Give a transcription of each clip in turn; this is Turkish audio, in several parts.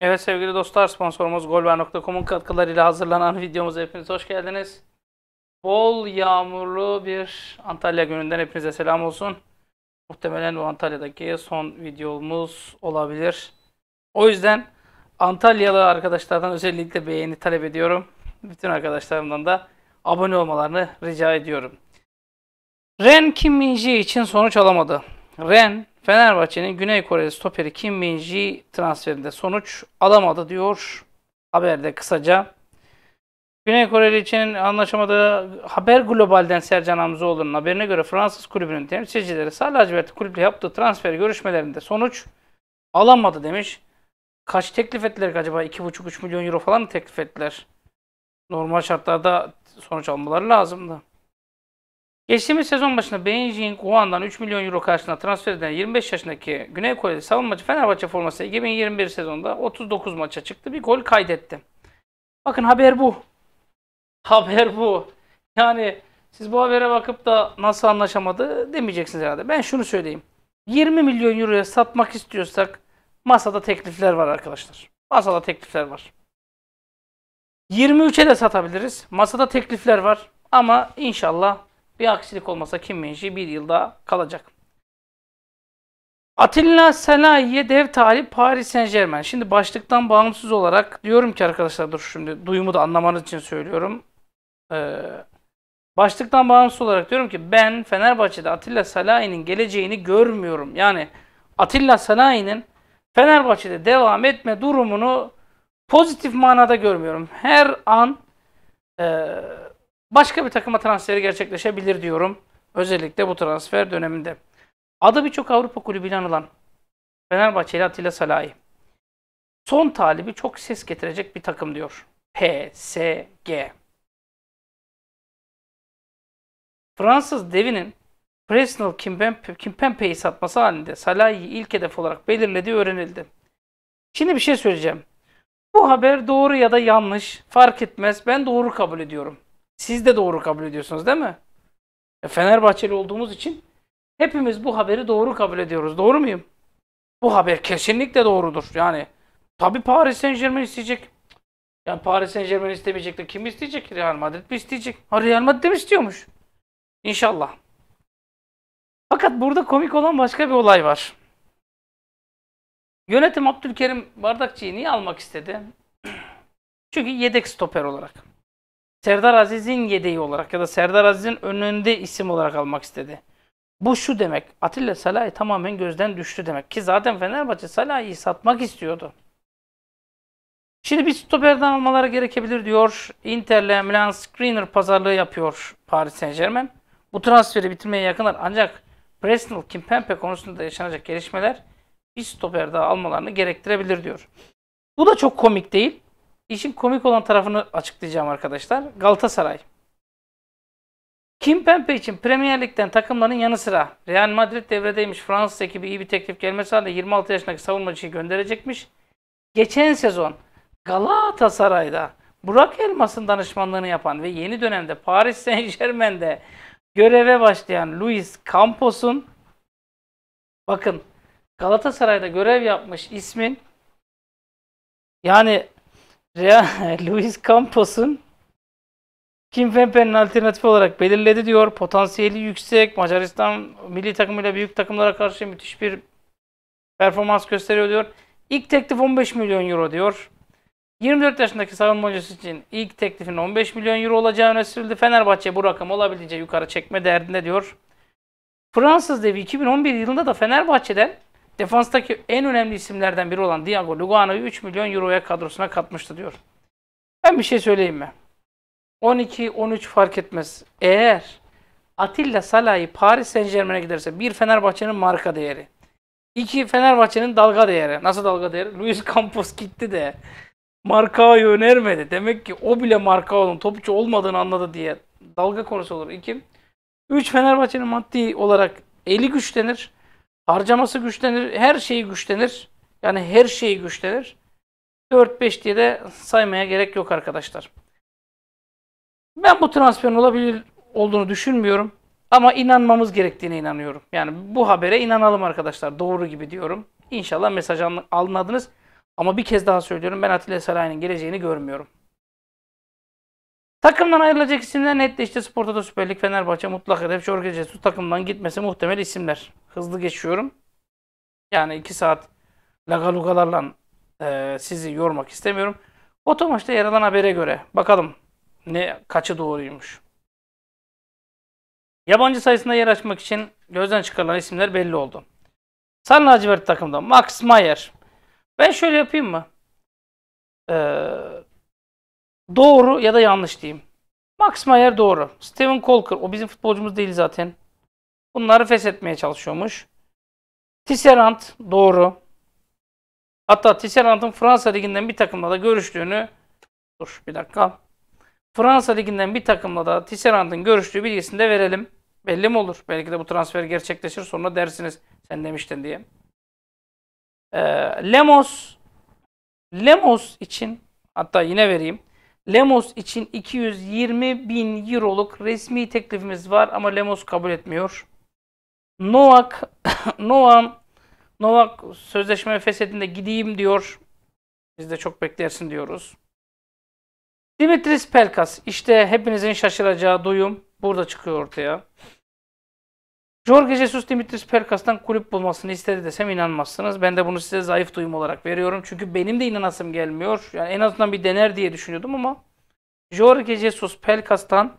Evet sevgili dostlar sponsorumuz golver.com'un katkılarıyla hazırlanan videomuza hepiniz hoş geldiniz. Bol yağmurlu bir Antalya gününden hepinize selam olsun. Muhtemelen bu Antalya'daki son videomuz olabilir. O yüzden Antalyalı arkadaşlardan özellikle beğeni talep ediyorum. Bütün arkadaşlarımdan da abone olmalarını rica ediyorum. Ren Kim Minji için sonuç alamadı. Ren Fenerbahçe'nin Güney Koreli stoperi Kim Minji transferinde sonuç alamadı diyor haberde kısaca. Güney Koreli için anlaşamadığı Haber Global'den Sercan Hamzoğlu'nun haberine göre Fransız kulübünün temsilcileri Sarlacivert kulüple yaptığı transfer görüşmelerinde sonuç alamadı demiş. Kaç teklif ettiler ki acaba? 2,5-3 milyon euro falan mı teklif ettiler? Normal şartlarda sonuç almaları lazımdı. Geçtiğimiz sezon başında Beijing Wuhan'dan 3 milyon euro karşılığında transfer eden 25 yaşındaki Güney Koreli savunmacı Fenerbahçe forması 2021 sezonunda 39 maça çıktı. Bir gol kaydetti. Bakın haber bu. Haber bu. Yani siz bu habere bakıp da nasıl anlaşamadı demeyeceksiniz herhalde. Ben şunu söyleyeyim. 20 milyon euroya satmak istiyorsak masada teklifler var arkadaşlar. Masada teklifler var. 23'e de satabiliriz. Masada teklifler var. Ama inşallah bir aksilik olmasa Kim Minji bir yılda kalacak. Atilla Salahiye dev talip Paris Saint Germain. Şimdi başlıktan bağımsız olarak diyorum ki arkadaşlar dur şimdi duyumu da anlamanız için söylüyorum. Ee, başlıktan bağımsız olarak diyorum ki ben Fenerbahçe'de Atilla Salahiye'nin geleceğini görmüyorum. Yani Atilla Salahiye'nin Fenerbahçe'de devam etme durumunu pozitif manada görmüyorum. Her an e, başka bir takıma transferi gerçekleşebilir diyorum. Özellikle bu transfer döneminde. Adı birçok Avrupa kulübüyle anılan Fenerbahçeli Atilla Salahi. Son talibi çok ses getirecek bir takım diyor. PSG. Fransız devinin Presnel Kimpempe'yi satması halinde Salahi'yi ilk hedef olarak belirlediği öğrenildi. Şimdi bir şey söyleyeceğim. Bu haber doğru ya da yanlış fark etmez. Ben doğru kabul ediyorum. Siz de doğru kabul ediyorsunuz değil mi? E, Fenerbahçeli olduğumuz için hepimiz bu haberi doğru kabul ediyoruz. Doğru muyum? Bu haber kesinlikle doğrudur. Yani tabii Paris Saint Germain isteyecek. Yani Paris Saint Germain istemeyecek de kim isteyecek? Real Madrid mi isteyecek? Ha Real Madrid mi istiyormuş? İnşallah. Fakat burada komik olan başka bir olay var. Yönetim Abdülkerim Bardakçı'yı niye almak istedi? Çünkü yedek stoper olarak. Serdar Aziz'in yedeği olarak ya da Serdar Aziz'in önünde isim olarak almak istedi. Bu şu demek. Atilla Salah'ı tamamen gözden düştü demek. Ki zaten Fenerbahçe Salah'ı satmak istiyordu. Şimdi bir stoperden almaları gerekebilir diyor. Inter'le Milan Screener pazarlığı yapıyor Paris Saint Germain. Bu transferi bitirmeye yakınlar ancak Presnel Kimpembe konusunda yaşanacak gelişmeler bir stoper daha almalarını gerektirebilir diyor. Bu da çok komik değil. İşin komik olan tarafını açıklayacağım arkadaşlar. Galatasaray. Kim Pembe için Premier Lig'den takımların yanı sıra Real Madrid devredeymiş. Fransız ekibi iyi bir teklif gelmesi halde 26 yaşındaki savunmacıyı gönderecekmiş. Geçen sezon Galatasaray'da Burak Elmas'ın danışmanlığını yapan ve yeni dönemde Paris Saint Germain'de göreve başlayan Luis Campos'un bakın Galatasaray'da görev yapmış ismin yani Luis Campos'un Kim Pempe'nin alternatif olarak belirledi diyor. Potansiyeli yüksek. Macaristan milli takımıyla büyük takımlara karşı müthiş bir performans gösteriyor diyor. İlk teklif 15 milyon euro diyor. 24 yaşındaki savunma oyuncusu için ilk teklifin 15 milyon euro olacağı öne sürüldü. Fenerbahçe bu rakamı olabildiğince yukarı çekme derdinde diyor. Fransız devi 2011 yılında da Fenerbahçe'den Defanstaki en önemli isimlerden biri olan Diago Lugano'yu 3 milyon euroya kadrosuna katmıştı diyor. Ben bir şey söyleyeyim mi? 12-13 fark etmez. Eğer Atilla Salah'ı Paris Saint Germain'e giderse bir Fenerbahçe'nin marka değeri. iki Fenerbahçe'nin dalga değeri. Nasıl dalga değeri? Luis Campos gitti de markayı önermedi. Demek ki o bile marka olun topçu olmadığını anladı diye dalga konusu olur. İki, üç Fenerbahçe'nin maddi olarak eli güçlenir. Harcaması güçlenir, her şeyi güçlenir. Yani her şeyi güçlenir. 4-5 diye de saymaya gerek yok arkadaşlar. Ben bu transferin olabilir olduğunu düşünmüyorum. Ama inanmamız gerektiğine inanıyorum. Yani bu habere inanalım arkadaşlar. Doğru gibi diyorum. İnşallah mesaj alınadınız. Ama bir kez daha söylüyorum. Ben Atilla Saray'ın geleceğini görmüyorum. Takımdan ayrılacak isimler netleşti. Spor Toto Süper Lig, Fenerbahçe, Mutlak Hedef, Jorge Jesus takımdan gitmesi muhtemel isimler hızlı geçiyorum. Yani 2 saat lagalugalarla e, sizi yormak istemiyorum. Otomaçta yer alan habere göre bakalım ne kaçı doğruymuş. Yabancı sayısında yer açmak için gözden çıkarılan isimler belli oldu. Sarı lacivert takımda Max Mayer. Ben şöyle yapayım mı? Ee, doğru ya da yanlış diyeyim. Max Mayer doğru. Steven Colker o bizim futbolcumuz değil zaten. Bunları feshetmeye çalışıyormuş. Tisserand doğru. Hatta Tisserand'ın Fransa liginden bir takımla da görüştüğünü dur bir dakika. Fransa liginden bir takımla da Tisserand'ın görüştüğü bilgisini de verelim. Belli mi olur? Belki de bu transfer gerçekleşir sonra dersiniz sen demiştin diye. Ee, Lemos Lemos için hatta yine vereyim. Lemos için 220 bin euroluk resmi teklifimiz var ama Lemos kabul etmiyor. Novak Novak Novak sözleşme feshetinde gideyim diyor. Biz de çok beklersin diyoruz. Dimitris Pelkas işte hepinizin şaşıracağı duyum burada çıkıyor ortaya. Jorge Jesus Dimitris Pelkastan kulüp bulmasını istedi desem inanmazsınız. Ben de bunu size zayıf duyum olarak veriyorum. Çünkü benim de inanasım gelmiyor. Yani en azından bir dener diye düşünüyordum ama Jorge Jesus Pelkas'tan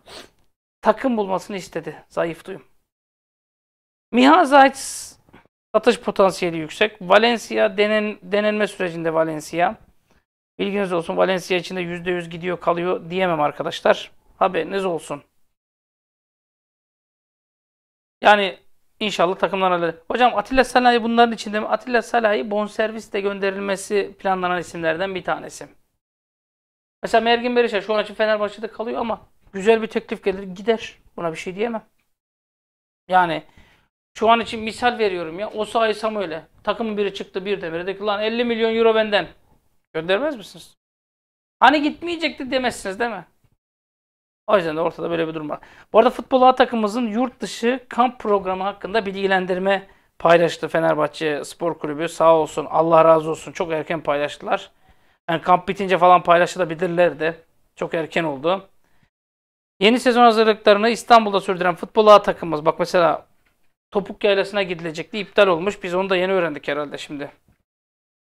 takım bulmasını istedi. Zayıf duyum. Mihazayts satış potansiyeli yüksek. Valencia denen, denenme sürecinde Valencia. Bilginiz olsun Valencia içinde %100 gidiyor kalıyor diyemem arkadaşlar. Haberiniz olsun. Yani inşallah takımlar alır. Hocam Atilla Salahi bunların içinde mi? Atilla Salahi bonservisle gönderilmesi planlanan isimlerden bir tanesi. Mesela Mergin Berişe şu an için Fenerbahçe'de kalıyor ama güzel bir teklif gelir gider. Buna bir şey diyemem. Yani şu an için misal veriyorum ya. O sahi öyle Takımın biri çıktı bir demire. Dedi ki lan 50 milyon euro benden. Göndermez misiniz? Hani gitmeyecekti demezsiniz değil mi? O yüzden de ortada böyle bir durum var. Bu arada futbol takımımızın yurt dışı kamp programı hakkında bilgilendirme paylaştı Fenerbahçe Spor Kulübü. Sağ olsun Allah razı olsun çok erken paylaştılar. Yani kamp bitince falan paylaşılabilirlerdi. Çok erken oldu. Yeni sezon hazırlıklarını İstanbul'da sürdüren futbol takımımız. Bak mesela Topuk Yaylası'na gidilecekti. İptal olmuş. Biz onu da yeni öğrendik herhalde şimdi.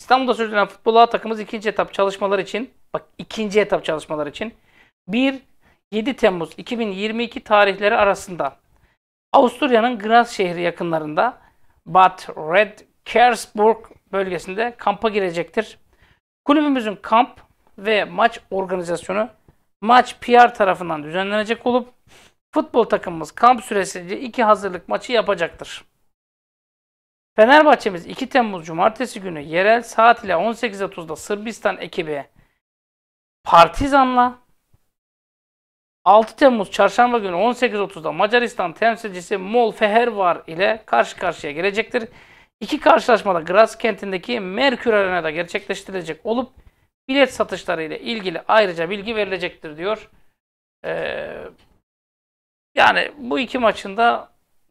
İstanbul'da sürdürülen futbol takımımız ikinci etap çalışmalar için bak ikinci etap çalışmalar için 1 7 Temmuz 2022 tarihleri arasında Avusturya'nın Graz şehri yakınlarında Bad Red Kersburg bölgesinde kampa girecektir. Kulübümüzün kamp ve maç organizasyonu maç PR tarafından düzenlenecek olup futbol takımımız kamp süresince iki hazırlık maçı yapacaktır. Fenerbahçe'miz 2 Temmuz Cumartesi günü yerel saat ile 18.30'da Sırbistan ekibi Partizan'la 6 Temmuz Çarşamba günü 18.30'da Macaristan temsilcisi Mol Fehervar ile karşı karşıya gelecektir. İki karşılaşmada Graz kentindeki Merkür Arena'da gerçekleştirilecek olup bilet satışları ile ilgili ayrıca bilgi verilecektir diyor. Ee, yani bu iki maçında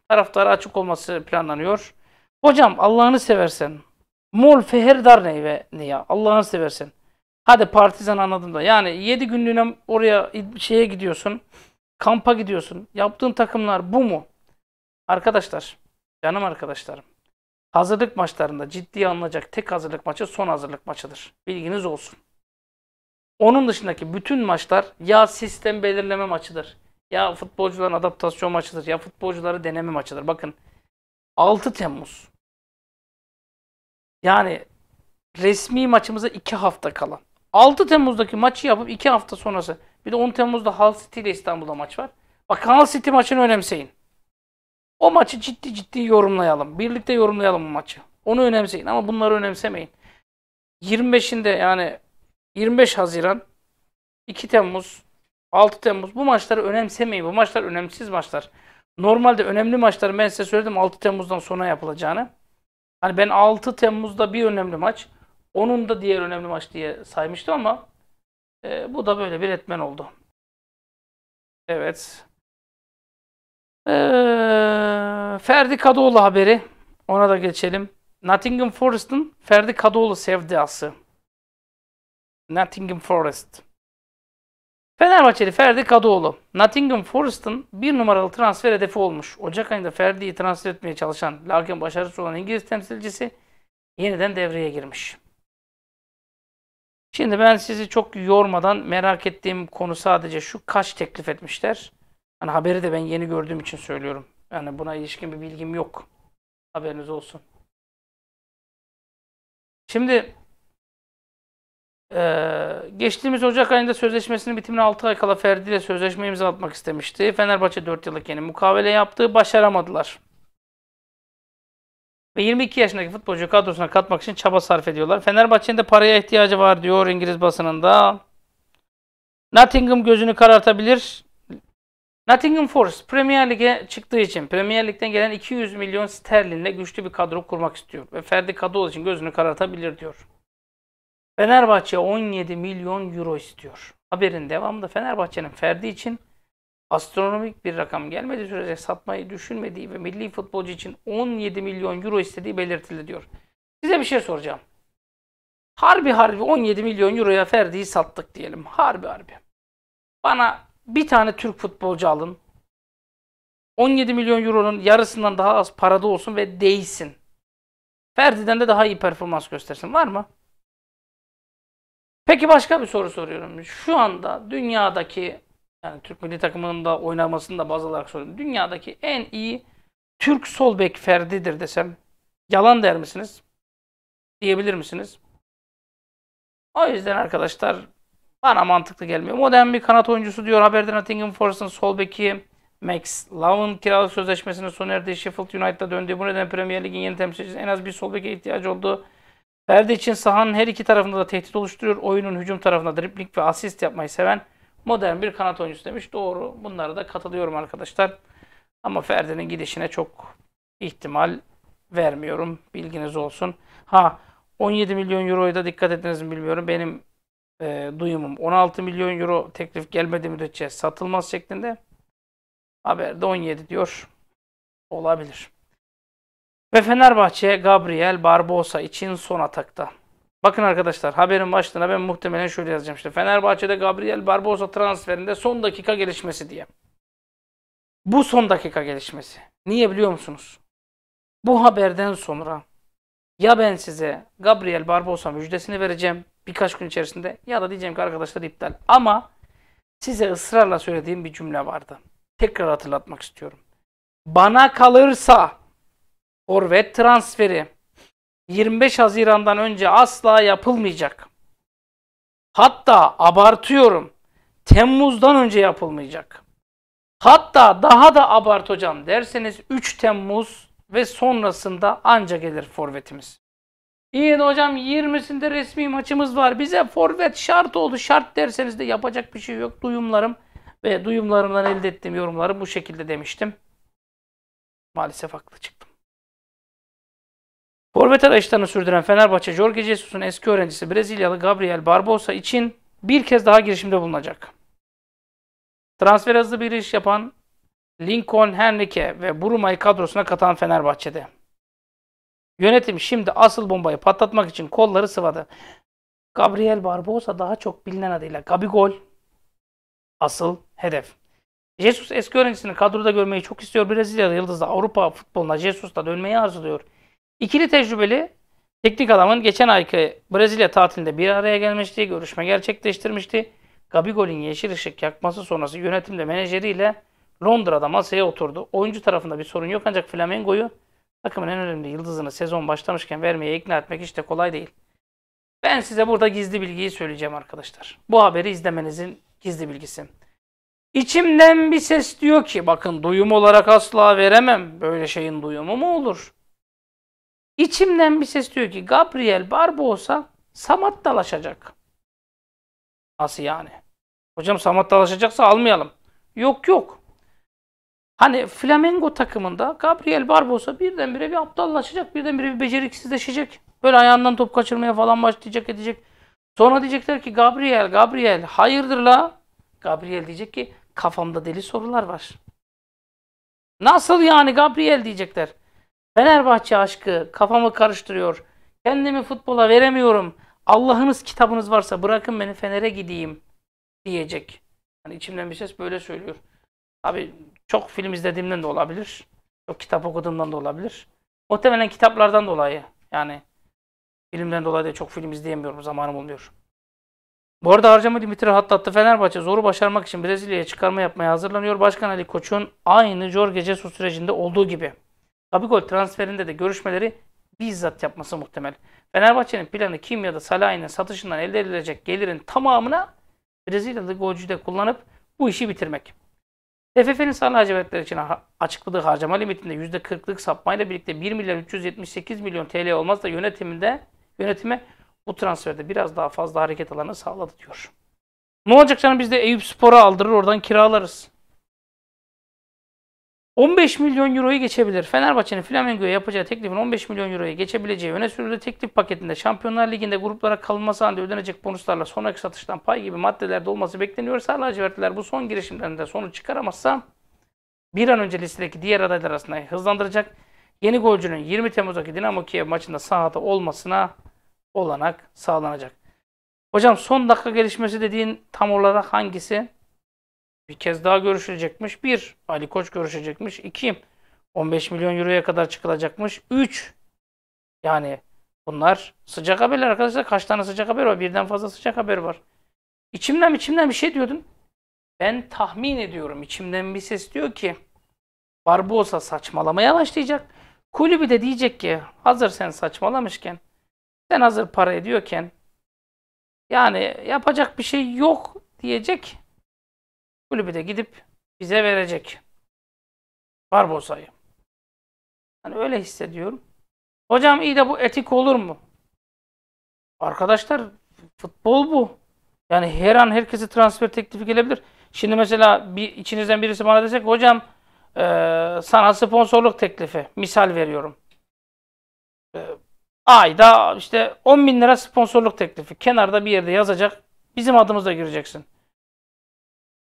taraftara açık olması planlanıyor. Hocam Allah'ını seversen Mol Feherdar ne ve ne ya Allah'ını seversen. Hadi partizan anladım yani 7 günlüğüne oraya şeye gidiyorsun. Kampa gidiyorsun. Yaptığın takımlar bu mu? Arkadaşlar, canım arkadaşlarım. Hazırlık maçlarında ciddiye alınacak tek hazırlık maçı son hazırlık maçıdır. Bilginiz olsun. Onun dışındaki bütün maçlar ya sistem belirleme maçıdır ya futbolcuların adaptasyon maçıdır ya futbolcuları deneme maçıdır. Bakın 6 Temmuz. Yani resmi maçımıza 2 hafta kalan. 6 Temmuz'daki maçı yapıp 2 hafta sonrası. Bir de 10 Temmuz'da Hull City ile İstanbul'da maç var. Bak Hull City maçını önemseyin. O maçı ciddi ciddi yorumlayalım. Birlikte yorumlayalım bu maçı. Onu önemseyin ama bunları önemsemeyin. 25'inde yani 25 Haziran 2 Temmuz 6 Temmuz bu maçları önemsemeyin. Bu maçlar önemsiz maçlar. Normalde önemli maçlar ben size söyledim 6 Temmuz'dan sonra yapılacağını. Hani ben 6 Temmuz'da bir önemli maç, onun da diğer önemli maç diye saymıştım ama e, bu da böyle bir etmen oldu. Evet. Ee, Ferdi Kadıoğlu haberi. Ona da geçelim. Nottingham Forest'ın Ferdi Kadıoğlu sevdası. Nottingham Forest. Fenerbahçeli Ferdi Kadıoğlu, Nottingham Forest'ın bir numaralı transfer hedefi olmuş. Ocak ayında Ferdi'yi transfer etmeye çalışan, lakin başarısız olan İngiliz temsilcisi yeniden devreye girmiş. Şimdi ben sizi çok yormadan merak ettiğim konu sadece şu kaç teklif etmişler. Hani haberi de ben yeni gördüğüm için söylüyorum. Yani buna ilişkin bir bilgim yok. Haberiniz olsun. Şimdi ee, geçtiğimiz Ocak ayında sözleşmesinin bitimine 6 ay kala Ferdi ile sözleşme imzalatmak istemişti. Fenerbahçe 4 yıllık yeni mukavele yaptı. Başaramadılar. Ve 22 yaşındaki futbolcu kadrosuna katmak için çaba sarf ediyorlar. Fenerbahçe'nin de paraya ihtiyacı var diyor İngiliz basınında. Nottingham gözünü karartabilir. Nottingham Forest Premier Lig'e çıktığı için Premier Lig'den gelen 200 milyon sterlinle güçlü bir kadro kurmak istiyor. Ve Ferdi Kadıoğlu için gözünü karartabilir diyor. Fenerbahçe 17 milyon euro istiyor. Haberin devamında Fenerbahçe'nin Ferdi için astronomik bir rakam gelmediği sürece satmayı düşünmediği ve milli futbolcu için 17 milyon euro istediği belirtildi diyor. Size bir şey soracağım. Harbi harbi 17 milyon euroya Ferdi'yi sattık diyelim. Harbi harbi. Bana bir tane Türk futbolcu alın. 17 milyon euronun yarısından daha az parada olsun ve değilsin. Ferdi'den de daha iyi performans göstersin. Var mı? Peki başka bir soru soruyorum. Şu anda dünyadaki yani Türk milli takımının da oynamasını da baz alarak soruyorum. Dünyadaki en iyi Türk sol bek ferdidir desem yalan der misiniz? Diyebilir misiniz? O yüzden arkadaşlar bana mantıklı gelmiyor. Modern bir kanat oyuncusu diyor haberde Nottingham Forest'ın sol beki Max Love'ın kiralık sözleşmesinin sona erdiği Sheffield United'a döndü bu nedenle Premier Lig'in yeni temsilcisi en az bir sol beke ihtiyacı olduğu Perde için sahanın her iki tarafında da tehdit oluşturuyor. Oyunun hücum tarafında dripling ve asist yapmayı seven modern bir kanat oyuncusu demiş. Doğru. Bunlara da katılıyorum arkadaşlar. Ama Ferdi'nin gidişine çok ihtimal vermiyorum. Bilginiz olsun. Ha 17 milyon euroya da dikkat ettiniz mi bilmiyorum. Benim e, duyumum 16 milyon euro teklif gelmedi müddetçe satılmaz şeklinde. Haberde 17 diyor. Olabilir. Ve Fenerbahçe Gabriel Barbosa için son atakta. Bakın arkadaşlar haberin başlığına ben muhtemelen şöyle yazacağım işte. Fenerbahçe'de Gabriel Barbosa transferinde son dakika gelişmesi diye. Bu son dakika gelişmesi. Niye biliyor musunuz? Bu haberden sonra ya ben size Gabriel Barbosa müjdesini vereceğim birkaç gün içerisinde ya da diyeceğim ki arkadaşlar iptal. Ama size ısrarla söylediğim bir cümle vardı. Tekrar hatırlatmak istiyorum. Bana kalırsa Forvet transferi 25 Haziran'dan önce asla yapılmayacak. Hatta abartıyorum. Temmuz'dan önce yapılmayacak. Hatta daha da abart hocam derseniz 3 Temmuz ve sonrasında anca gelir forvetimiz. İyi de hocam 20'sinde resmi maçımız var. Bize forvet şart oldu. Şart derseniz de yapacak bir şey yok. Duyumlarım ve duyumlarımdan elde ettiğim yorumları bu şekilde demiştim. Maalesef haklı çıktı. Forvet arayışlarını sürdüren Fenerbahçe, Jorge Jesus'un eski öğrencisi Brezilyalı Gabriel Barbosa için bir kez daha girişimde bulunacak. Transfer hızlı bir iş yapan Lincoln Henrique ve Burumay kadrosuna katan Fenerbahçe'de. Yönetim şimdi asıl bombayı patlatmak için kolları sıvadı. Gabriel Barbosa daha çok bilinen adıyla Gabigol asıl hedef. Jesus eski öğrencisini kadroda görmeyi çok istiyor. Brezilyalı Yıldız'da Avrupa futboluna Jesus da dönmeyi arzuluyor. İkili tecrübeli teknik adamın geçen ayki Brezilya tatilinde bir araya gelmişti, görüşme gerçekleştirmişti. Gabigol'in yeşil ışık yakması sonrası yönetimle menajeriyle Londra'da masaya oturdu. Oyuncu tarafında bir sorun yok ancak Flamengo'yu takımın en önemli yıldızını sezon başlamışken vermeye ikna etmek işte kolay değil. Ben size burada gizli bilgiyi söyleyeceğim arkadaşlar. Bu haberi izlemenizin gizli bilgisi. İçimden bir ses diyor ki bakın duyum olarak asla veremem. Böyle şeyin duyumu mu olur? İçimden bir ses diyor ki Gabriel Barbosa Samat dalaşacak. Nasıl yani? Hocam Samat dalaşacaksa almayalım. Yok yok. Hani Flamengo takımında Gabriel Barbosa birdenbire bir aptallaşacak, birdenbire bir beceriksizleşecek. Böyle ayağından top kaçırmaya falan başlayacak edecek. Sonra diyecekler ki Gabriel, Gabriel hayırdır la? Gabriel diyecek ki kafamda deli sorular var. Nasıl yani Gabriel diyecekler. Fenerbahçe aşkı kafamı karıştırıyor. Kendimi futbola veremiyorum. Allah'ınız kitabınız varsa bırakın beni Fener'e gideyim diyecek. Hani içimden bir ses böyle söylüyor. Abi çok film izlediğimden de olabilir. Çok kitap okuduğumdan da olabilir. Muhtemelen kitaplardan dolayı. Yani filmden dolayı da çok film izleyemiyorum. Zamanım olmuyor. Bu arada harcama limitini hatlattı. Fenerbahçe zoru başarmak için Brezilya'ya çıkarma yapmaya hazırlanıyor. Başkan Ali Koç'un aynı Jorge Jesus sürecinde olduğu gibi. Gabigol transferinde de görüşmeleri bizzat yapması muhtemel. Fenerbahçe'nin planı kim ya da Salah'ın satışından elde edilecek gelirin tamamına Brezilyalı golcüyü de kullanıp bu işi bitirmek. TFF'nin sarı lacivertler için açıkladığı harcama limitinde %40'lık sapmayla birlikte 1 milyon 378 milyon TL olmaz da yönetiminde yönetime bu transferde biraz daha fazla hareket alanı sağladı diyor. Ne olacak canım biz de Eyüp Spor'a aldırır oradan kiralarız. 15 milyon euroyu geçebilir. Fenerbahçe'nin Flamengo'ya yapacağı teklifin 15 milyon euroyu geçebileceği öne sürüldü. Teklif paketinde Şampiyonlar Ligi'nde gruplara kalınması halinde ödenecek bonuslarla sonraki satıştan pay gibi maddelerde olması bekleniyor. verdiler bu son girişimlerinde sonuç çıkaramazsa bir an önce listedeki diğer adaylar arasında hızlandıracak. Yeni golcünün 20 Temmuz'daki Dinamo Kiev maçında sahada olmasına olanak sağlanacak. Hocam son dakika gelişmesi dediğin tam olarak hangisi? Bir kez daha görüşülecekmiş. Bir Ali Koç görüşecekmiş. 2. 15 milyon euroya kadar çıkılacakmış. Üç Yani bunlar sıcak haberler arkadaşlar. Kaç tane sıcak haber var? Birden fazla sıcak haber var. İçimden içimden bir şey diyordum. Ben tahmin ediyorum. İçimden bir ses diyor ki Barbosa saçmalamaya başlayacak. Kulübü de diyecek ki hazır sen saçmalamışken sen hazır para ediyorken yani yapacak bir şey yok diyecek. Kulübü de gidip bize verecek. Barbosa'yı. Yani öyle hissediyorum. Hocam iyi de bu etik olur mu? Arkadaşlar futbol bu. Yani her an herkese transfer teklifi gelebilir. Şimdi mesela bir, içinizden birisi bana desek hocam e, sana sponsorluk teklifi misal veriyorum. E, ayda işte 10 bin lira sponsorluk teklifi kenarda bir yerde yazacak bizim adımızla gireceksin.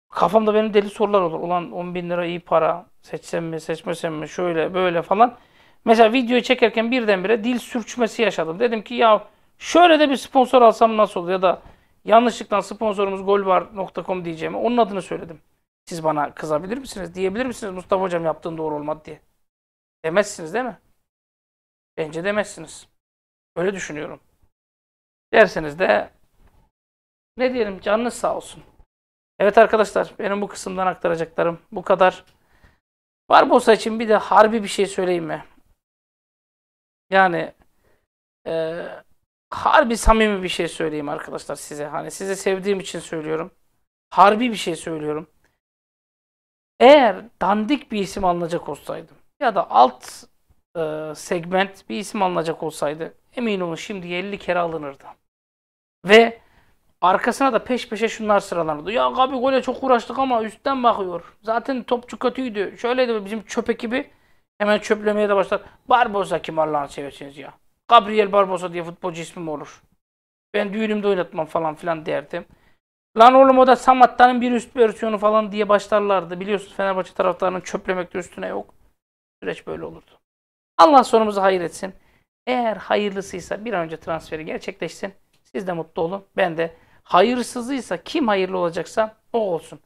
Kafamda benim deli sorular olur. Ulan 10 bin lira iyi para. Seçsem mi seçmesem mi şöyle böyle falan. Mesela videoyu çekerken birdenbire dil sürçmesi yaşadım. Dedim ki ya şöyle de bir sponsor alsam nasıl olur ya da yanlışlıkla sponsorumuz golvar.com diyeceğimi onun adını söyledim. Siz bana kızabilir misiniz? Diyebilir misiniz Mustafa hocam yaptığın doğru olmadı diye? Demezsiniz değil mi? Bence demezsiniz. Öyle düşünüyorum. Derseniz de ne diyelim canınız sağ olsun. Evet arkadaşlar benim bu kısımdan aktaracaklarım bu kadar. Barbosa için bir de harbi bir şey söyleyeyim mi? Yani e, harbi samimi bir şey söyleyeyim arkadaşlar size. Hani size sevdiğim için söylüyorum. Harbi bir şey söylüyorum. Eğer dandik bir isim alınacak olsaydı ya da alt e, segment bir isim alınacak olsaydı emin olun şimdi 50 kere alınırdı. Ve Arkasına da peş peşe şunlar sıralanırdı. Ya abi gole çok uğraştık ama üstten bakıyor. Zaten topçu kötüydü. Şöyleydi bizim çöp ekibi. Hemen çöplemeye de başlar. Barbosa kim Allah'ını seversiniz ya. Gabriel Barbosa diye futbolcu ismi mi olur? Ben düğünümde oynatmam falan filan derdim. Lan oğlum o da Samatta'nın bir üst versiyonu falan diye başlarlardı. Biliyorsunuz Fenerbahçe taraftarının çöplemekte üstüne yok. Süreç böyle olurdu. Allah sonumuzu hayır etsin. Eğer hayırlısıysa bir an önce transferi gerçekleşsin. Siz de mutlu olun. Ben de hayırsızıysa kim hayırlı olacaksa o olsun.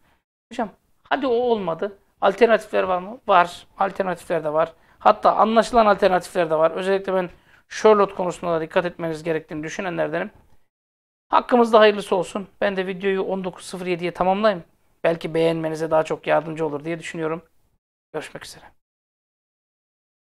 Hocam hadi o olmadı. Alternatifler var mı? Var. Alternatifler de var. Hatta anlaşılan alternatifler de var. Özellikle ben Sherlock konusunda da dikkat etmeniz gerektiğini düşünenlerdenim. Hakkımızda hayırlısı olsun. Ben de videoyu 19.07'ye tamamlayayım. Belki beğenmenize daha çok yardımcı olur diye düşünüyorum. Görüşmek üzere.